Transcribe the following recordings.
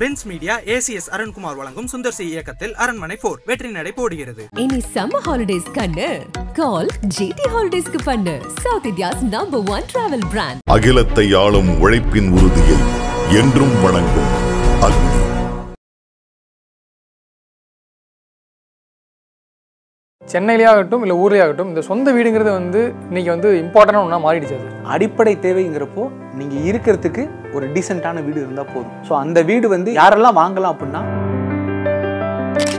Benz media ACS Arunkumar வழங்கும் Sundar C இயக்கத்தில் அரண்மனை போர் வெற்றி நடை போடுகிறது இனி சம்ம ஹாலிடேஸ் கண்ணு கால் ஜிடி ஹாலிடேஸ்க்கு பண்ணு south India's number one travel brand அகிலத்தை ஆளும் உழைப்பின் உறுதியை என்றும் வணங்கும் அக்னி சென்னையிலே ஆகட்டும் இல்லை ஊர்லேயே ஆகட்டும் இந்த சொந்த வீடுங்கிறது வந்து இன்றைக்கி வந்து இம்பார்ட்டண்டாக ஒன்றா மாறிடுச்சு அது அடிப்படை தேவைங்கிறப்போ நீங்கள் இருக்கிறதுக்கு ஒரு டீசெண்டான வீடு இருந்தால் போதும் ஸோ அந்த வீடு வந்து யாரெல்லாம் வாங்கலாம் அப்படின்னா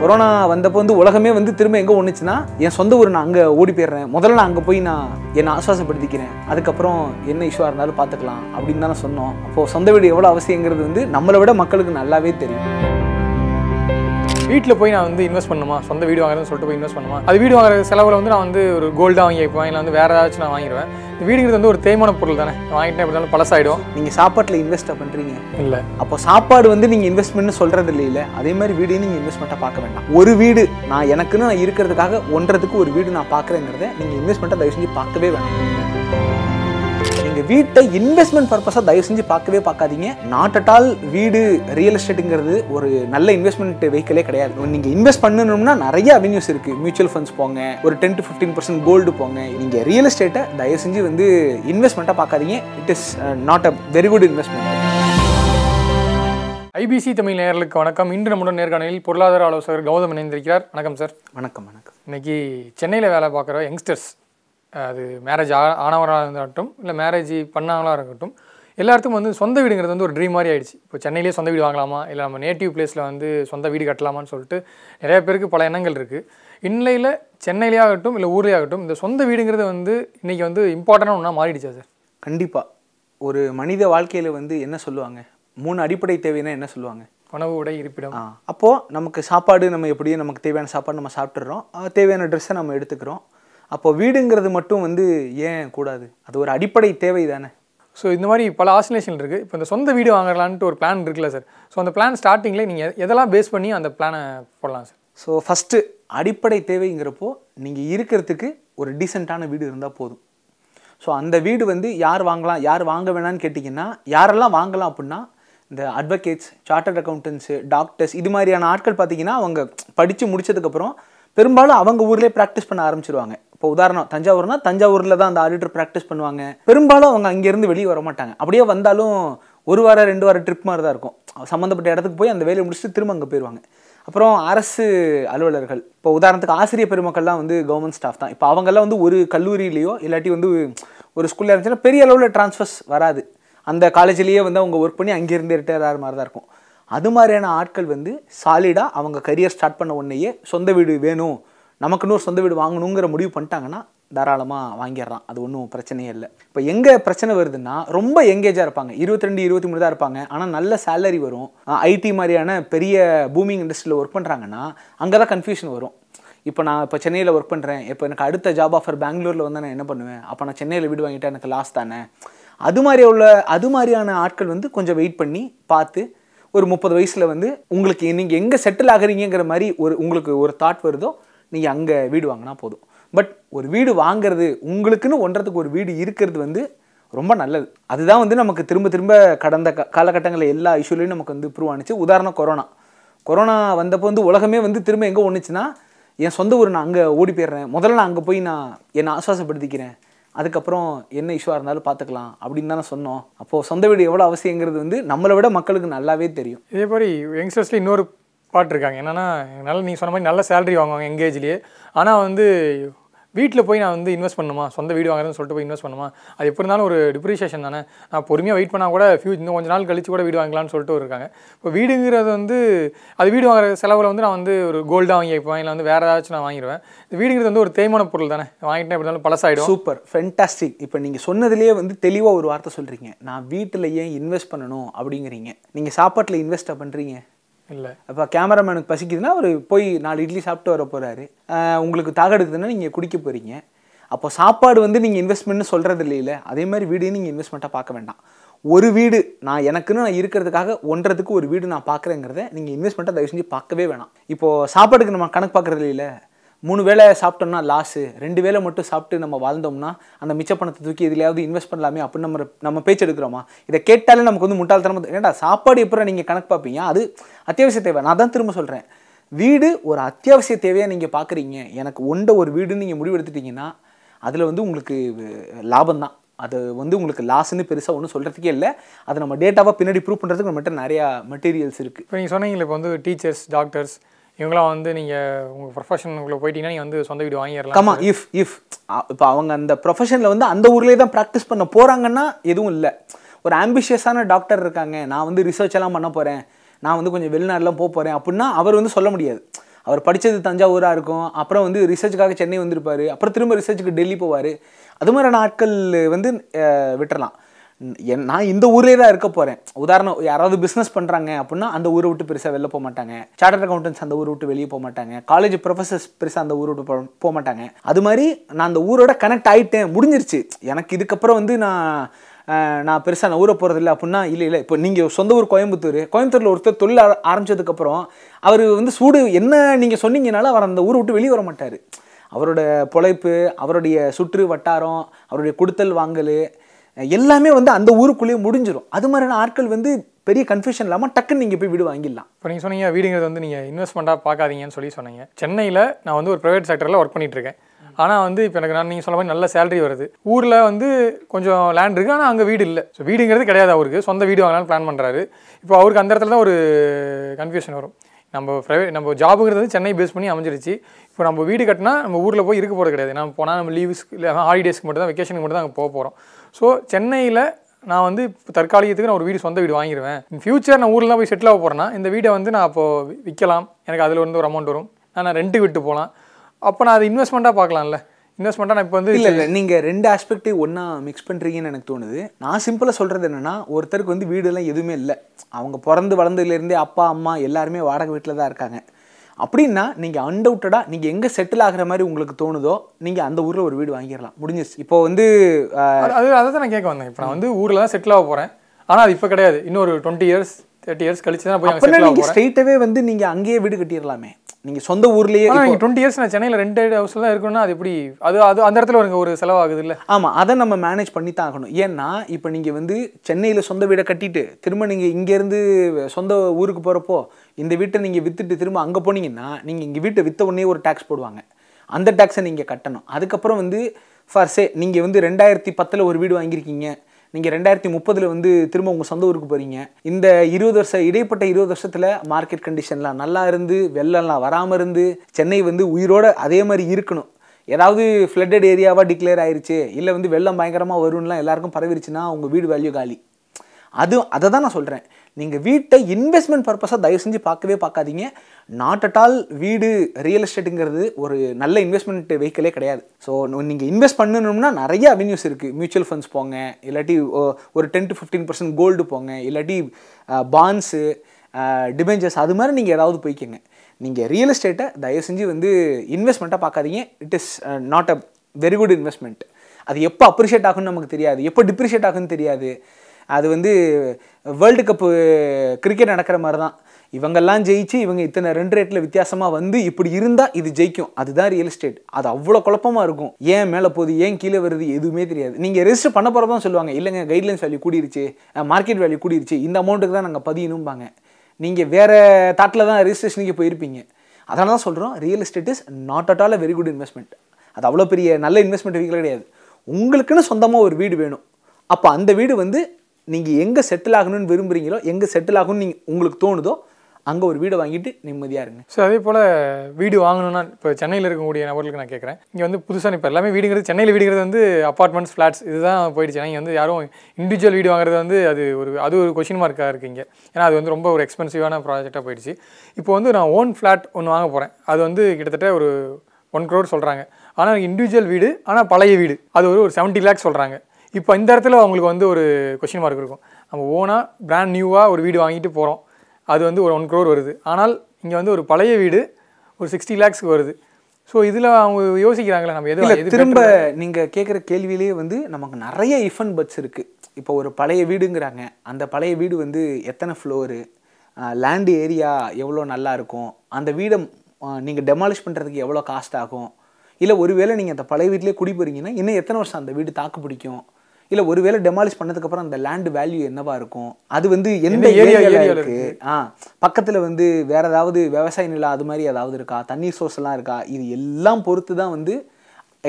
கொரோனா வந்தப்போ வந்து உலகமே வந்து திரும்ப எங்கே ஒன்றுச்சுன்னா என் சொந்த ஊர் நான் அங்கே ஓடி போயிடுறேன் முதல்ல நான் அங்கே போய் நான் என்னை ஆஸ்வாசப்படுத்திக்கிறேன் அதுக்கப்புறம் என்ன இஷ்யூவாக இருந்தாலும் பார்த்துக்கலாம் அப்படின்னு தானே சொன்னோம் அப்போது சொந்த வீடு எவ்வளோ அவசியங்கிறது வந்து நம்மளை விட மக்களுக்கு நல்லாவே தெரியும் வீட்டில் போய் நான் வந்து இன்வெஸ்ட் பண்ணுமா சொந்த வீடு வாங்குறதுன்னு சொல்லிட்டு போய் இன்வெஸ்ட் பண்ணுமா அது வீடு வாங்குற செலவில் வந்து நான் வந்து ஒரு கோல்டாக வாங்கி வைப்பேன் இல்லை வந்து வேறு ஏதாச்சும் நான் வாங்கிடுவேன் வீடுங்கிறது வந்து ஒரு தேய்மான பொருள் தானே வாங்கிட்டேன் அப்படி பழசாயிடும் நீங்கள் சாப்பாட்டில் இன்வெஸ்ட்டாக பண்ணுறீங்க இல்லை அப்போ சாப்பாடு வந்து நீங்கள் இன்வெஸ்ட்மெண்ட்னு சொல்கிறது இல்லை அதே மாதிரி வீடு நீங்கள் இன்வெஸ்ட்மெண்ட்டாக பார்க்க வேண்டாம் ஒரு வீடு நான் எனக்குன்னு நான் இருக்கிறதுக்காக ஒன்றதுக்கு ஒரு வீடு நான் பார்க்குறேங்கிறத நீங்கள் இன்வெஸ்ட்மெண்ட்டாக தயவு செஞ்சு பார்க்கவே வேண்டாம் எங்கள் வீட்டை இன்வெஸ்ட்மெண்ட் பர்பஸாக தயவு செஞ்சு பார்க்கவே பார்க்காதீங்க நாட் அட் ஆல் வீடு ரியல் எஸ்டேட்டுங்கிறது ஒரு நல்ல இன்வெஸ்ட்மெண்ட் வெஹிக்கலே கிடையாது நீங்கள் இன்வெஸ்ட் பண்ணணும்னா நிறைய அவென்யூஸ் இருக்குது மியூச்சுவல் ஃபண்ட்ஸ் போங்க ஒரு ten to fifteen percent gold போங்க நீங்கள் ரியல் எஸ்டேட்டை தயவு செஞ்சு வந்து இன்வெஸ்ட்மெண்ட்டாக பார்க்காதீங்க it is not a very good investment IBC Tamil நேர்களுக்கு வணக்கம் இன்று நம்முடன் நேர்காணலில் பொருளாதார ஆலோசகர் கௌதம் இணைந்திருக்கிறார் வணக்கம் சார் வணக்கம் வணக்கம் இன்னைக்கு சென்னையில் வேலை பார்க்குற யங்ஸ்டர்ஸ் அது மேரேஜ் ஆ ஆனவராக இருந்தாட்டும் இல்லை மேரேஜ் பண்ணாங்களாக இருக்கட்டும் எல்லாத்துக்கும் வந்து சொந்த வீடுங்கிறது வந்து ஒரு ட்ரீம் மாதிரி ஆயிடுச்சு இப்போ சென்னையிலேயே சொந்த வீடு வாங்கலாமா இல்லை நம்ம நேட்டிவ் பிளேஸில் வந்து சொந்த வீடு கட்டலாமான்னு சொல்லிட்டு நிறைய பேருக்கு பல எண்ணங்கள் இருக்குது இன்னையில் சென்னையிலே ஆகட்டும் இல்லை ஊர்லேயே ஆகட்டும் இந்த சொந்த வீடுங்கிறது வந்து இன்றைக்கி வந்து இம்பார்ட்டண்டாக ஒன்றா மாறிடுச்சா சார் கண்டிப்பாக ஒரு மனித வாழ்க்கையில் வந்து என்ன சொல்லுவாங்க மூணு அடிப்படை தேவைன்னா என்ன சொல்லுவாங்க உணவு உடை இருப்பிடம் அப்போது நமக்கு சாப்பாடு நம்ம எப்படியும் நமக்கு தேவையான சாப்பாடு நம்ம சாப்பிட்றோம் தேவையான ட்ரெஸ்ஸை நம்ம எடுத்துக்கிறோம் அப்போ வீடுங்கிறது மட்டும் வந்து ஏன் கூடாது அது ஒரு அடிப்படை தேவை தானே ஸோ இந்த மாதிரி பல ஆசிலேஷன் இருக்குது இப்போ இந்த சொந்த வீடு வாங்கலான்ட்டு ஒரு பிளான் இருக்குல்ல சார் ஸோ அந்த பிளான் ஸ்டார்டிங்கில் நீங்கள் எதெல்லாம் பேஸ் பண்ணி அந்த பிளானை போடலாம் சார் ஸோ ஃபஸ்ட்டு அடிப்படை தேவைங்கிறப்போ நீங்கள் இருக்கிறதுக்கு ஒரு டீசெண்டான வீடு இருந்தால் போதும் ஸோ அந்த வீடு வந்து யார் வாங்கலாம் யார் வாங்க வேணான்னு கேட்டிங்கன்னா யாரெல்லாம் வாங்கலாம் அப்படின்னா இந்த அட்வொகேட்ஸ் சார்ட்டர்ட் அக்கௌண்டன்ஸு டாக்டர்ஸ் இது மாதிரியான ஆட்கள் பார்த்திங்கன்னா அவங்க படித்து முடித்ததுக்கப்புறம் பெரும்பாலும் அவங்க ஊர்லேயே ப்ராக்டிஸ் பண்ண ஆரம்பிச்சிருவாங்க இப்போ உதாரணம் தஞ்சாவூர்னா தஞ்சாவூரில் தான் அந்த ஆடிட்டர் ப்ராக்டிஸ் பண்ணுவாங்க பெரும்பாலும் அவங்க அங்கேருந்து வெளியே வர மாட்டாங்க அப்படியே வந்தாலும் ஒரு வாரம் ரெண்டு வாரம் ட்ரிப் மாதிரி தான் இருக்கும் சம்மந்தப்பட்ட இடத்துக்கு போய் அந்த வேலையை முடிச்சுட்டு திரும்ப அங்கே போயிடுவாங்க அப்புறம் அரசு அலுவலர்கள் இப்போ உதாரணத்துக்கு ஆசிரியர் பெருமக்கள்லாம் வந்து கவர்மெண்ட் ஸ்டாஃப் தான் இப்போ அவங்கெல்லாம் வந்து ஒரு கல்லூரியிலையோ இல்லாட்டி வந்து ஒரு ஸ்கூலில் இருந்துச்சுன்னா பெரிய அளவில் ட்ரான்ஸ்ஃபர்ஸ் வராது அந்த காலேஜ்லேயே வந்து அவங்க ஒர்க் பண்ணி அங்கேருந்து ரிட்டையர் ஆகிற மாதிரி தான் இருக்கும் அது மாதிரியான ஆட்கள் வந்து சாலிடாக அவங்க கரியர் ஸ்டார்ட் பண்ண உடனேயே சொந்த வீடு வேணும் நமக்குன்னு ஒரு சொந்த வீடு வாங்கணுங்கிற முடிவு பண்ணிட்டாங்கன்னா தாராளமாக வாங்கிடுறான் அது ஒன்றும் பிரச்சனையே இல்லை இப்போ எங்கே பிரச்சனை வருதுன்னா ரொம்ப எங்கேஜாக இருப்பாங்க இருபத்தி ரெண்டு இருபத்தி மூணு தான் இருப்பாங்க ஆனால் நல்ல சேலரி வரும் ஐடி மாதிரியான பெரிய பூமிங் இண்டஸ்ட்ரியில் ஒர்க் பண்ணுறாங்கன்னா அங்கே தான் கன்ஃபியூஷன் வரும் இப்போ நான் இப்போ சென்னையில் ஒர்க் பண்ணுறேன் இப்போ எனக்கு அடுத்த ஜாப் ஆஃபர் பெங்களூரில் வந்து நான் என்ன பண்ணுவேன் அப்போ நான் சென்னையில் வீடு வாங்கிட்டேன் எனக்கு லாஸ் தானே அது மாதிரி உள்ள அது மாதிரியான ஆட்கள் வந்து கொஞ்சம் வெயிட் பண்ணி பார்த்து ஒரு முப்பது வயசில் வந்து உங்களுக்கு நீங்கள் எங்கே செட்டில் ஆகிறீங்கிற மாதிரி ஒரு உங்களுக்கு ஒரு தாட் வருதோ நீங்கள் அங்கே வீடு வாங்கினா போதும் பட் ஒரு வீடு வாங்கிறது உங்களுக்குன்னு ஒன்றத்துக்கு ஒரு வீடு இருக்கிறது வந்து ரொம்ப நல்லது அதுதான் வந்து நமக்கு திரும்ப திரும்ப கடந்த க காலகட்டங்களில் எல்லா இஷ்யூலையும் நமக்கு வந்து ப்ரூவ் ஆணுச்சு உதாரணம் கொரோனா கொரோனா வந்தப்போ வந்து உலகமே வந்து திரும்ப எங்கே ஒன்றுச்சுன்னா என் சொந்த ஊர் நான் அங்கே ஓடி போயிடுறேன் முதல்ல நான் அங்கே போய் நான் என்னை ஆஸ்வாசப்படுத்திக்கிறேன் அதுக்கப்புறம் என்ன இஷ்யூவாக இருந்தாலும் பார்த்துக்கலாம் அப்படின்னு தானே சொன்னோம் அப்போது சொந்த வீடு எவ்வளோ அவசியங்கிறது வந்து நம்மளை விட மக்களுக்கு நல்லாவே தெரியும் இதே மாதிரி யங்ஸ்டர்ஸில் இன்னொரு பாட்டிருக்காங்க என்னென்னா நல்ல நீ சொன்ன மாதிரி நல்ல சேலரி வாங்குவாங்க எங்கேஜ்லேயே ஆனால் வந்து வீட்டில் போய் நான் வந்து இன்வெஸ்ட் பண்ணுமா சொந்த வீடு வாங்குறதுன்னு சொல்லிட்டு போய் இன்வெஸ்ட் பண்ணுமா அது எப்படி இருந்தாலும் ஒரு டிப்ரிஷியேஷன் தானே நான் பொறுமையாக வெயிட் பண்ணால் கூட ஃபியூ இன்னும் கொஞ்சம் நாள் கழித்து கூட வீடு வாங்கலாம்னு சொல்லிட்டு இருக்காங்க இப்போ வீடுங்கிறது வந்து அது வீடு வாங்குற செலவில் வந்து நான் வந்து ஒரு கோல்டாக வாங்கி வைப்பேன் இல்லை வந்து வேறு ஏதாச்சும் நான் வாங்கிடுவேன் இந்த வீடுங்கிறது வந்து ஒரு தேய்மான பொருள் தானே வாங்கிட்டேன் எப்படி இருந்தாலும் பழசாயிடும் சூப்பர் ஃபென்டாஸ்டிக் இப்போ நீங்கள் சொன்னதுலேயே வந்து தெளிவாக ஒரு வார்த்தை சொல்கிறீங்க நான் வீட்டில் ஏன் இன்வெஸ்ட் பண்ணணும் அப்படிங்கிறீங்க நீங்கள் சாப்பாட்டில் இன்வெஸ்ட்டாக பண்ணுறீங்க இல்லை அப்போ கேமராமேனுக்கு பசிக்குதுன்னா அவர் போய் நாலு இட்லி சாப்பிட்டு வர போகிறாரு உங்களுக்கு தாக எடுக்குதுன்னா நீங்கள் குடிக்க போகிறீங்க அப்போ சாப்பாடு வந்து நீங்கள் இன்வெஸ்ட்மெண்ட்னு சொல்கிறது இல்லையில அதே மாதிரி வீடு நீங்கள் இன்வெஸ்ட்மெண்ட்டாக பார்க்க வேண்டாம் ஒரு வீடு நான் எனக்குன்னு நான் இருக்கிறதுக்காக ஒன்றதுக்கு ஒரு வீடு நான் பார்க்குறேங்கிறத நீங்கள் இன்வெஸ்ட்மெண்ட்டாக தயவு செஞ்சு பார்க்கவே வேணாம் இப்போது சாப்பாடுக்கு நம்ம கணக்கு பார்க்குறது இல்லை மூணு வேலை சாப்பிட்டோம்னா லாஸு ரெண்டு வேலை மட்டும் சாப்பிட்டு நம்ம வாழ்ந்தோம்னா அந்த மிச்ச பணத்தை தூக்கி இதுலையாவது இன்வெஸ்ட் பண்ணலாமே அப்படின்னு நம்ம நம்ம பேச்சு எடுக்கிறோமா இதை கேட்டாலே நமக்கு வந்து முட்டாள்தனமாக ஏன்டா சாப்பாடு எப்படி நீங்கள் கணக்கு பார்ப்பீங்க அது அத்தியாவசிய தேவை நான் தான் திரும்ப சொல்கிறேன் வீடு ஒரு அத்தியாவசிய தேவையாக நீங்கள் பார்க்குறீங்க எனக்கு ஒண்ட ஒரு வீடுன்னு நீங்கள் முடிவெடுத்துட்டிங்கன்னா அதில் வந்து உங்களுக்கு லாபம் தான் அது வந்து உங்களுக்கு லாஸ்ன்னு பெருசாக ஒன்றும் சொல்கிறதுக்கே இல்லை அதை நம்ம டேட்டாவாக பின்னாடி ப்ரூவ் பண்ணுறதுக்கு நம்மகிட்ட நிறையா மெட்டீரியல்ஸ் இருக்குது இப்போ நீங்கள் சொன்னீங்களே இப்போ வந்து டீச்சர்ஸ் டாக்டர்ஸ் இவங்களாம் வந்து நீங்கள் உங்கள் ப்ரொஃபஷனுக்குள்ளே போயிட்டீங்கன்னா நீங்கள் வந்து சொந்த வீடு வாங்கிடலாம் ஆமாம் இஃப் இஃப் இப்போ அவங்க அந்த ப்ரொஃபஷனில் வந்து அந்த ஊர்லேயே தான் ப்ராக்டிஸ் பண்ண போகிறாங்கன்னா எதுவும் இல்லை ஒரு ஆம்பிஷியஸான டாக்டர் இருக்காங்க நான் வந்து ரிசர்ச் எல்லாம் பண்ண போகிறேன் நான் வந்து கொஞ்சம் வெளிநாடுலாம் போக போகிறேன் அப்படின்னா அவர் வந்து சொல்ல முடியாது அவர் படித்தது தஞ்சாவூராக இருக்கும் அப்புறம் வந்து ரிசர்ச்சுக்காக சென்னை வந்திருப்பார் அப்புறம் திரும்ப ரிசர்ச்சுக்கு டெல்லி போவார் அது மாதிரியான ஆட்கள் வந்து விட்டுறலாம் என் நான் இந்த ஊரே தான் இருக்க போகிறேன் உதாரணம் யாராவது பிஸ்னஸ் பண்ணுறாங்க அப்படின்னா அந்த ஊரை விட்டு பெருசாக வெளில போக மாட்டாங்க சார்ட்டர் அக்கௌண்டன்ஸ் அந்த ஊரை விட்டு வெளியே போக மாட்டாங்க காலேஜ் ப்ரொஃபஸர்ஸ் பெருசாக அந்த ஊரை விட்டு போக மாட்டாங்க அது மாதிரி நான் அந்த ஊரோட கனெக்ட் ஆகிட்டேன் முடிஞ்சிருச்சு எனக்கு இதுக்கப்புறம் வந்து நான் நான் பெருசாக நான் ஊரை போகிறதில்ல அப்படின்னா இல்லை இல்லை இப்போ நீங்கள் சொந்த ஊர் கோயம்புத்தூர் கோயம்புத்தூரில் ஒருத்தர் தொழில் ஆரம்பித்ததுக்கப்புறம் அவர் வந்து சூடு என்ன நீங்கள் சொன்னீங்கனாலும் அவர் அந்த ஊரை விட்டு வெளியே வர மாட்டார் அவரோட பொழைப்பு அவருடைய சுற்று வட்டாரம் அவருடைய கொடுத்தல் வாங்கல் எல்லாமே வந்து அந்த ஊருக்குள்ளேயே முடிஞ்சிடும் அது மாதிரியான ஆட்கள் வந்து பெரிய கன்ஃபியூஷன் இல்லாமல் டக்குன்னு நீங்கள் போய் வீடு வாங்கிடலாம் இப்போ நீங்கள் சொன்னீங்க வீடுங்கிறது வந்து நீங்கள் இன்வெஸ்ட்மெண்ட்டாக பார்க்காதீங்கன்னு சொல்லி சொன்னீங்க சென்னையில் நான் வந்து ஒரு ப்ரைவேட் செக்டரில் ஒர்க் பண்ணிகிட்ருக்கேன் ஆனால் வந்து இப்போ எனக்கு நான் நீங்கள் சொன்ன மாதிரி நல்ல சேலரி வருது ஊரில் வந்து கொஞ்சம் லேண்ட் இருக்குது ஆனால் அங்கே வீடு இல்லை ஸோ வீடுங்கிறது கிடையாது அவருக்கு சொந்த வீடு வாங்கலாம்னு பிளான் பண்ணுறாரு இப்போ அவருக்கு அந்த இடத்துல தான் ஒரு கன்ஃபியூஷன் வரும் நம்ம ப்ரைவேட் நம்ம ஜாபுங்கிறது வந்து சென்னை பேஸ் பண்ணி அமைஞ்சிருச்சு இப்போ நம்ம வீடு கட்டினா நம்ம ஊரில் போய் இருக்க போகிறது கிடையாது நம்ம போனால் நம்ம லீவ்ஸ்க்கு இல்லை ஹாலிடேஸ்க்கு மட்டும் தான் வெக்கேஷனுக்கு மட்டும் தான் அங்கே போக போகிறோம் ஸோ சென்னையில் நான் வந்து இப்போ தற்காலிகத்துக்கு நான் ஒரு வீடு சொந்த வீடு வாங்கிடுவேன் ஃபியூச்சர் நான் ஊரில் போய் செட்டில் ஆக போகிறேன்னா இந்த வீடை வந்து நான் அப்போது விற்கலாம் எனக்கு அதில் வந்து ஒரு அமௌண்ட் வரும் நான் ரெண்ட்டு விட்டு போகலாம் அப்போ நான் அது இன்வெஸ்ட்மெண்ட்டாக பார்க்கலாம்ல இன்வெஸ்ட்மெண்ட்டாக நான் இப்போ வந்து இல்லை இல்லை நீங்கள் ரெண்டு ஆஸ்பெக்டையும் ஒன்றா மிக்ஸ் பண்ணுறீங்கன்னு எனக்கு தோணுது நான் சிம்பிளாக சொல்கிறது என்னென்னா ஒருத்தருக்கு வந்து வீடுலாம் எதுவுமே இல்லை அவங்க பிறந்து வளர்ந்ததுலேருந்தே அப்பா அம்மா எல்லாருமே வாடகை வீட்டில் தான் இருக்காங்க அப்படின்னா நீங்கள் அன்டவுட்டடாக நீங்கள் எங்கே செட்டில் ஆகிற மாதிரி உங்களுக்கு தோணுதோ நீங்கள் அந்த ஊரில் ஒரு வீடு வாங்கிடலாம் முடிஞ்சிச்சு இப்போ வந்து அது அதை தான் நான் கேட்க வந்தேன் இப்போ நான் வந்து ஊரில் தான் செட்டில் ஆக போகிறேன் ஆனால் அது இப்போ கிடையாது இன்னொரு டுவெண்ட்டி இயர்ஸ் தேர்ட்டி இயர்ஸ் கழிச்சு தான் போய் ஸ்ட்ரெயிட்டாகவே வந்து நீங்கள் அங்கேயே வீடு கட்டிடலாமே நீங்கள் சொந்த ஊர்லேயே நீங்கள் டுவெண்ட்டி இயர்ஸ் நான் சென்னையில் ரெண்டு ஹவுஸில் தான் இருக்கணும்னா அது எப்படி அது அது அந்த இடத்துல ஒரு ஒரு செலவாகுது இல்லை ஆமாம் அதை நம்ம மேனேஜ் பண்ணி தான் ஆகணும் ஏன்னா இப்போ நீங்கள் வந்து சென்னையில் சொந்த வீடை கட்டிட்டு திரும்ப நீங்கள் இங்கேருந்து சொந்த ஊருக்கு போகிறப்போ இந்த வீட்டை நீங்கள் விற்றுட்டு திரும்ப அங்கே போனீங்கன்னா நீங்கள் இங்கே வீட்டை விற்ற உடனே ஒரு டேக்ஸ் போடுவாங்க அந்த டேக்ஸை நீங்கள் கட்டணும் அதுக்கப்புறம் வந்து ஃபார் நீங்கள் வந்து ரெண்டாயிரத்தி பத்தில் ஒரு வீடு வாங்கியிருக்கீங்க நீங்கள் ரெண்டாயிரத்தி முப்பதில் வந்து திரும்ப உங்கள் சொந்த ஊருக்கு போகிறீங்க இந்த இருபது வருஷம் இடைப்பட்ட இருபது வருஷத்தில் மார்க்கெட் கண்டிஷன்லாம் நல்லா இருந்து வெள்ளம்லாம் வராமல் இருந்து சென்னை வந்து உயிரோடு அதே மாதிரி இருக்கணும் ஏதாவது ஃப்ளட்டட் ஏரியாவாக டிக்ளேர் ஆயிடுச்சு இல்லை வந்து வெள்ளம் பயங்கரமாக வரும்லாம் எல்லாருக்கும் பரவிருச்சுன்னா உங்கள் வீடு வேல்யூ காலி அது அதை தான் நான் சொல்கிறேன் நீங்கள் வீட்டை இன்வெஸ்ட்மெண்ட் பர்பஸாக தயவு செஞ்சு பார்க்கவே பார்க்காதீங்க நாட் அட் ஆல் வீடு ரியல் எஸ்டேட்டுங்கிறது ஒரு நல்ல இன்வெஸ்ட்மெண்ட் வெஹிக்கலே கிடையாது ஸோ நீங்கள் இன்வெஸ்ட் பண்ணணும்னா நிறைய அவென்யூஸ் இருக்குது மியூச்சுவல் ஃபண்ட்ஸ் போங்க இல்லாட்டி ஒரு ten to fifteen percent gold போங்க இல்லாட்டி பான்ஸு டிபெஞ்சர்ஸ் அது மாதிரி நீங்கள் ஏதாவது போய்க்கோங்க நீங்கள் ரியல் எஸ்டேட்டை தயவு செஞ்சு வந்து இன்வெஸ்ட்மெண்ட்டாக பார்க்காதீங்க it is not a very good investment அது எப்போ அப்ரிஷியேட் ஆகும்னு நமக்கு தெரியாது எப்போ டிப்ரிஷியேட் ஆகும்னு தெரியாது அது வந்து வேர்ல்டு கப்பு கிரிக்கெட் நடக்கிற மாதிரி தான் இவங்கெல்லாம் ஜெயிச்சு இவங்க இத்தனை ரெண்டு ரேட்டில் வித்தியாசமாக வந்து இப்படி இருந்தால் இது ஜெயிக்கும் அதுதான் ரியல் எஸ்டேட் அது அவ்வளோ குழப்பமாக இருக்கும் ஏன் மேலே போகுது ஏன் கீழே வருது எதுவுமே தெரியாது நீங்கள் ரெஜிஸ்டர் பண்ண போகிறப்ப தான் சொல்லுவாங்க இல்லைங்க கைட்லைன்ஸ் வேல்யூ கூடிருச்சு மார்க்கெட் வேல்யூ கூடிருச்சு இந்த அமௌண்ட்டுக்கு தான் நாங்கள் பதியணும்பாங்க நீங்கள் வேறு தாட்டில் தான் ரிஜிஸ்ட்ரேஷனுக்கு போயிருப்பீங்க அதனால தான் சொல்கிறோம் real estate is not at all a very good investment அது அவ்வளோ பெரிய நல்ல இன்வெஸ்ட்மெண்ட் வீக்கில் கிடையாது உங்களுக்குன்னு சொந்தமாக ஒரு வீடு வேணும் அப்போ அந்த வீடு வந்து நீங்கள் எங்கே செட்டில் ஆகணும்னு விரும்புகிறீங்களோ எங்கே செட்டில் ஆகணும்னு நீங்கள் உங்களுக்கு தோணுதோ அங்கே ஒரு வீடை வாங்கிட்டு நிம்மதியாக இருங்க ஸோ அதே போல் வீடு வாங்கணும்னா இப்போ சென்னையில் இருக்கக்கூடிய நபர்களுக்கு நான் கேட்குறேன் இங்கே வந்து புதுசாக இப்போ எல்லாமே வீடுங்கிறது சென்னையில் வீடுங்கிறது வந்து அப்பார்ட்மெண்ட்ஸ் ஃப்ளாட்ஸ் இதுதான் போயிடுச்சு நீங்கள் வந்து யாரும் இண்டிவிஜுவல் வீடு வாங்குறது வந்து அது ஒரு அது ஒரு கொஷின் மார்க்காக இருக்குங்க ஏன்னா அது வந்து ரொம்ப ஒரு எக்ஸ்பென்சிவான ப்ராஜெக்டாக போயிடுச்சு இப்போ வந்து நான் ஓன் ஃப்ளாட் ஒன்று வாங்க போகிறேன் அது வந்து கிட்டத்தட்ட ஒரு ஒன் க்ரோர் சொல்கிறாங்க ஆனால் இண்டிவிஜுவல் வீடு ஆனால் பழைய வீடு அது ஒரு ஒரு செவன்ட்டி லேக்ஸ் சொல்கிறாங்க இப்போ இந்த இடத்துல அவங்களுக்கு வந்து ஒரு கொஷின் மார்க் இருக்கும் நம்ம ஓனாக பிராண்ட் நியூவாக ஒரு வீடு வாங்கிட்டு போகிறோம் அது வந்து ஒரு ஒன் க்ரோர் வருது ஆனால் இங்கே வந்து ஒரு பழைய வீடு ஒரு சிக்ஸ்டி லேக்ஸ்க்கு வருது ஸோ இதில் அவங்க யோசிக்கிறாங்களே நம்ம எதுவும் திரும்ப நீங்கள் கேட்குற கேள்வியிலேயே வந்து நமக்கு நிறைய இஃபன் பட்ஸ் இருக்குது இப்போ ஒரு பழைய வீடுங்கிறாங்க அந்த பழைய வீடு வந்து எத்தனை ஃப்ளோரு லேண்டு ஏரியா எவ்வளோ நல்லா இருக்கும் அந்த வீடை நீங்கள் டெமாலிஷ் பண்ணுறதுக்கு எவ்வளோ காஸ்ட் ஆகும் இல்லை ஒருவேளை நீங்கள் அந்த பழைய வீட்டிலே குடி போகிறீங்கன்னா இன்னும் எத்தனை வருஷம் அந்த வீடு தாக்கு பிடிக்கும் இல்லை ஒருவேளை டெமாலிஷ் பண்ணதுக்கப்புறம் அந்த லேண்டு வேல்யூ என்னவா இருக்கும் அது வந்து எந்த ஏரியாவில் இருக்கு ஆ பக்கத்தில் வந்து வேற ஏதாவது விவசாய நிலம் அது மாதிரி ஏதாவது இருக்கா தண்ணீர் எல்லாம் இருக்கா இது எல்லாம் பொறுத்து தான் வந்து